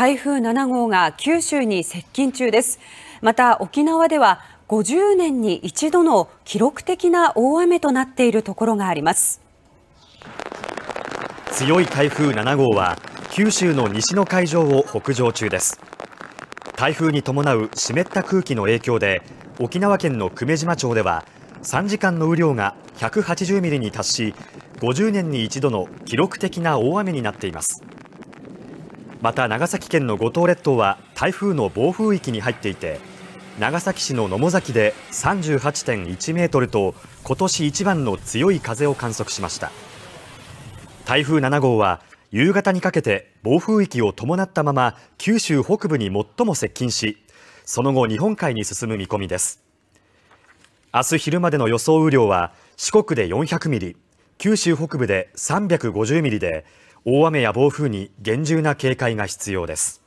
台風7号が九州に接近中ですまた沖縄では50年に一度の記録的な大雨となっているところがあります強い台風7号は九州の西の海上を北上中です台風に伴う湿った空気の影響で沖縄県の久米島町では3時間の雨量が180ミリに達し50年に一度の記録的な大雨になっていますまた長崎県の五島列島は台風の暴風域に入っていて長崎市の野母崎で38.1メートルと今年一番の強い風を観測しました台風7号は夕方にかけて暴風域を伴ったまま九州北部に最も接近しその後日本海に進む見込みです明日昼までの予想雨量は四国で400ミリ九州北部で350ミリで大雨や暴風に厳重な警戒が必要です。